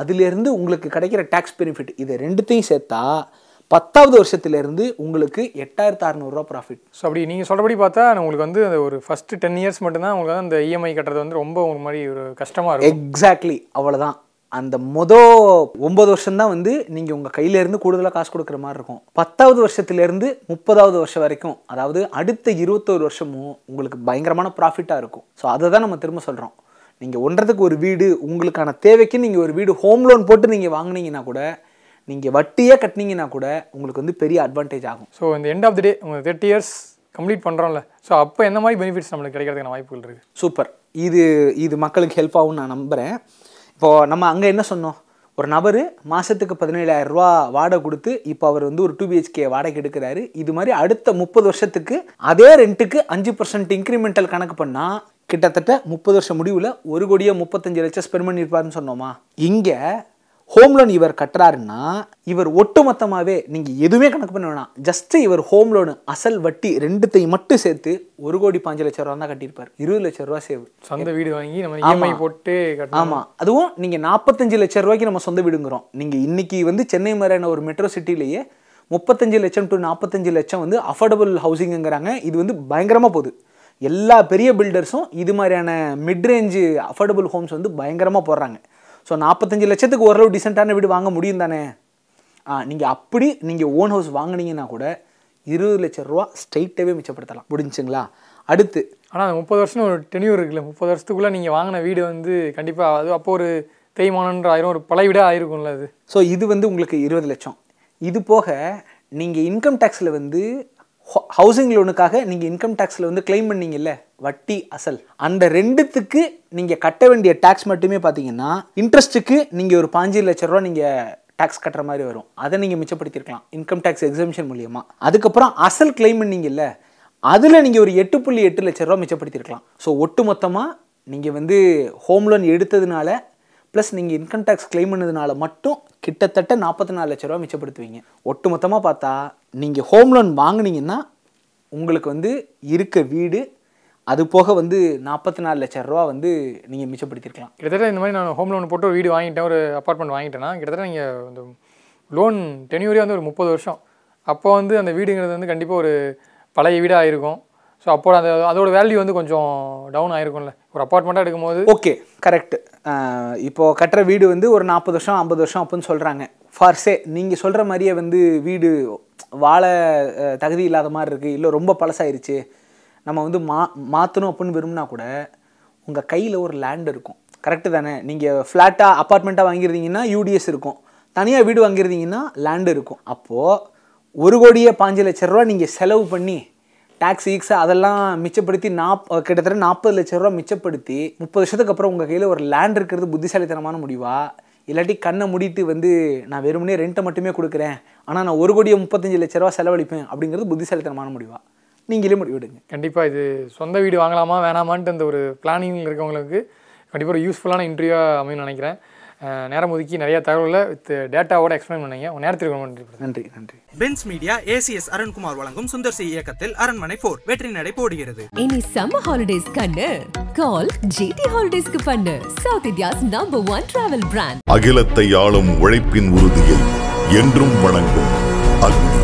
அதுலேருந்து உங்களுக்கு கிடைக்கிற டேக்ஸ் பெனிஃபிட் இதை ரெண்டுத்தையும் சேர்த்தா பத்தாவது வருஷத்துலேருந்து உங்களுக்கு எட்டாயிரத்து அறநூறுரூவா ப்ராஃபிட் ஸோ அப்படி நீங்கள் சொல்லபடி பார்த்தா உங்களுக்கு வந்து அந்த ஒரு ஃபஸ்ட்டு டென் இயர்ஸ் மட்டும்தான் உங்களுக்கு வந்து அந்த இஎம்ஐ e கட்டுறது வந்து ரொம்ப ஒரு மாதிரி ஒரு கஷ்டமாக இருக்கும் எக்ஸாக்ட்லி அவ்வளோதான் அந்த மொதல் ஒம்பது வருஷம்தான் வந்து நீங்கள் உங்கள் கையிலேருந்து கூடுதலாக காசு கொடுக்குற மாதிரி இருக்கும் பத்தாவது வருஷத்துலேருந்து முப்பதாவது வருஷம் வரைக்கும் அதாவது அடுத்த இருபத்தோரு வருஷமும் உங்களுக்கு பயங்கரமான ப்ராஃபிட்டாக இருக்கும் ஸோ அதை தான் நம்ம திரும்ப சொல்கிறோம் நீங்கள் ஒன்றதுக்கு ஒரு வீடு உங்களுக்கான தேவைக்கு நீங்கள் ஒரு வீடு ஹோம் லோன் போட்டு நீங்கள் வாங்கினீங்கன்னா கூட நீங்கள் வட்டியே கட்டினீங்கன்னா கூட உங்களுக்கு வந்து பெரிய அட்வான்டேஜ் ஆகும் ஸோ இந்த எண்ட் ஆஃப் த டே உங்கள் தேர்ட்டி இயர்ஸ் கம்ப்ளீட் பண்ணுறோம்ல ஸோ அப்போ எந்த மாதிரி பெனிஃபிட்ஸ் நம்மளுக்கு கிடைக்கிறதுக்கான வாய்ப்புகள் இருக்குது சூப்பர் இது இது மக்களுக்கு ஹெல்ப் ஆகும்னு நான் நம்புகிறேன் இப்போது நம்ம அங்கே என்ன சொன்னோம் ஒரு நபர் மாதத்துக்கு ரூபா வாடகை கொடுத்து இப்போ அவர் வந்து ஒரு டூ பிஹெச்கே வாடகை எடுக்கிறாரு இது மாதிரி அடுத்த முப்பது வருஷத்துக்கு அதே ரெண்ட்டுக்கு அஞ்சு பர்சன்ட் இன்க்ரிமெண்டல் கணக்கு பண்ணால் கிட்டத்தட்ட முப்பது வருஷம் முடிவில் ஒரு கோடியே முப்பத்தஞ்சு லட்சம் ஸ்பெண்ட் பண்ணியிருப்பாருன்னு சொன்னோமா இங்கே ஹோம் லோன் இவர் கட்டுறாருன்னா இவர் ஒட்டுமொத்தமாகவே நீங்கள் எதுவுமே கணக்கு பண்ண வேணாம் ஜஸ்ட்டு இவர் ஹோம் லோனு அசல் வட்டி ரெண்டுத்தையும் மட்டும் சேர்த்து ஒரு கோடி பாஞ்சு லட்சம் ரூபா தான் கட்டியிருப்பார் இருபது லட்சம் ரூபா சேவ் சொந்த வீடு வாங்கி நம்ம இஎம்ஐ e போட்டு ஆமாம் அதுவும் நீங்கள் நாற்பத்தஞ்சு லட்சம் ரூபாய்க்கு நம்ம சொந்த வீடுங்கிறோம் நீங்கள் இன்றைக்கி வந்து சென்னை மாதிரியான ஒரு மெட்ரோ சிட்டிலேயே முப்பத்தஞ்சு லட்சம் டு நாற்பத்தஞ்சு லட்சம் வந்து அஃபோர்டபுள் ஹவுசிங்குங்கிறாங்க இது வந்து பயங்கரமாக போகுது எல்லா பெரிய பில்டர்ஸும் இது மாதிரியான மிட்ரேஞ்சு அஃபோர்டபுள் ஹோம்ஸ் வந்து பயங்கரமாக போடுறாங்க ஸோ நாற்பத்தஞ்சு லட்சத்துக்கு ஓரளவு டிசென்ட்டான வீடு வாங்க முடியும் தானே ஆ நீங்கள் அப்படி நீங்கள் ஓன் ஹவுஸ் வாங்கினீங்கன்னா கூட இருபது லட்ச ரூபா ஸ்ட்ரைட்டாகவே மிச்சப்படுத்தலாம் முடிஞ்சுங்களா அடுத்து ஆனால் அந்த முப்பது வருஷம் ஒரு டெனியூர் இருக்குல்ல முப்பது வருஷத்துக்குள்ளே நீங்கள் வாங்கின வீடு வந்து கண்டிப்பாக அது அப்போ ஒரு தேய்மானன்ற ஆயிரம் ஒரு பழைய வீடாக ஆயிருக்கும்ல அது ஸோ இது வந்து உங்களுக்கு இருபது லட்சம் இது போக நீங்கள் இன்கம் டேக்ஸில் வந்து ஹவுசிங் லோனுக்காக நீங்கள் இன்கம் டேக்ஸில் வந்து கிளைம் பண்ணீங்கல்ல வட்டி அசல் அந்த ரெண்டுத்துக்கு நீங்கள் கட்ட வேண்டிய டேக்ஸ் மட்டுமே பார்த்தீங்கன்னா இன்ட்ரெஸ்ட்டுக்கு நீங்கள் ஒரு பாஞ்சு லட்ச ரூபா நீங்கள் டேக்ஸ் கட்டுற மாதிரி வரும் அதை நீங்கள் மிச்சப்படுத்திருக்கலாம் இன்கம் டேக்ஸ் எக்ஸம்ஷன் மூலியமாக அதுக்கப்புறம் அசல் கிளைம் பண்ணீங்கல்ல அதில் நீங்கள் ஒரு எட்டு புள்ளி எட்டு லட்ச ரூபா மிச்சப்படுத்திருக்கலாம் ஸோ ஒட்டு மொத்தமாக நீங்கள் வந்து ஹோம் லோன் எடுத்ததுனால ப்ளஸ் நீங்கள் இன்கம் டேக்ஸ் கிளைம் பண்ணதுனால மட்டும் கிட்டத்தட்ட நாற்பத்தி நாலு லட்ச ரூபா மிச்சப்படுத்துவீங்க ஒட்டு மொத்தமாக பார்த்தா நீங்கள் ஹோம் லோன் வாங்கினீங்கன்னா உங்களுக்கு வந்து இருக்க வீடு அது போக வந்து நாற்பத்தி நாலு லட்ச ரூபா வந்து நீங்கள் மிச்சப்படுத்திருக்கலாம் கிட்டத்தட்ட இந்த மாதிரி நான் ஹோம் லோன் போட்டு ஒரு வீடு வாங்கிட்டேன் ஒரு அப்பார்ட்மெண்ட் வாங்கிட்டேன்னா கிட்டத்தட்ட நீங்கள் அந்த லோன் டெனியூரியாக வந்து ஒரு முப்பது வருஷம் அப்போ வந்து அந்த வீடுங்கிறது வந்து கண்டிப்பாக ஒரு பழைய வீடாக இருக்கும் ஸோ அப்போ அந்த அதோட வேல்யூ வந்து கொஞ்சம் டவுன் ஆயிருக்கும்ல ஒரு அப்பார்ட்மெண்ட்டாக எடுக்கும் போது ஓகே கரெக்ட் இப்போது கட்டுற வீடு வந்து ஒரு நாற்பது வருஷம் ஐம்பது வருஷம் அப்புடின்னு சொல்கிறாங்க சே நீங்கள் சொல்கிற மாதிரியே வந்து வீடு வாழ தகுதி இல்லாத மாதிரி இருக்குது இல்லை ரொம்ப பழசாயிருச்சு நம்ம வந்து மா மாற்றணும் அப்படின்னு விரும்பினா கூட உங்கள் கையில் ஒரு லேண்ட் இருக்கும் கரெக்டு தானே நீங்கள் ஃப்ளாட்டாக அப்பார்ட்மெண்ட்டாக வாங்கியிருந்தீங்கன்னா யூடிஎஸ் இருக்கும் தனியாக வீடு வாங்கியிருந்தீங்கன்னா லேண்டு இருக்கும் அப்போது ஒரு கோடியே பாஞ்சு லட்ச ரூபா நீங்கள் செலவு பண்ணி டேக்ஸ் ஈக்ஸ் அதெல்லாம் மிச்சப்படுத்தி நாப் கிட்டத்தட்ட நாற்பது லட்சம் ரூபா மிச்சப்படுத்தி முப்பது வருஷத்துக்கு அப்புறம் உங்கள் கையில் ஒரு லேண்ட் இருக்கிறது புத்திசாலித்தனமான முடிவா இல்லாட்டி கண்ணை மூடிட்டு வந்து நான் வெறுமனே ரெண்ட்டை மட்டுமே கொடுக்குறேன் ஆனால் நான் ஒரு கோடியை முப்பத்தஞ்சு லட்ச ரூபா செலவழிப்பேன் அப்படிங்கிறது புத்திசாலித்தனமான முடிவா நீங்களே முடிவெடுங்க கண்டிப்பாக இது சொந்த வீடு வாங்கலாமா வேணாமான்ட்டு அந்த ஒரு பிளானிங் இருக்கவங்களுக்கு கண்டிப்பாக ஒரு யூஸ்ஃபுல்லான இன்டர்வியூவாக அமையும் நினைக்கிறேன் நேரம் ஒதுக்கி நிறைய தகவல்களை வித் டேட்டாவோட எக்ஸ்பிளைன் பண்ணீங்க உங்கள் நேரத்திற்கு நன்றி நன்றி நன்றி பென்ஸ் மீடியா ஏசிஎஸ் அருண்குமார் வழங்கும் சுந்தர் சி இயக்கத்தில் அரண்மனை போர் வெற்றி நடை போடுகிறது இனி சம்ம ஹாலிடேஸ் கண்ணு கால் ஜிடி ஹாலிடேஸ்க்கு பண்ணு south India's number one travel brand அகிலத்தை ஆளும் உழைப்பின் உறுதியை என்றும் வணங்கும் அக்னி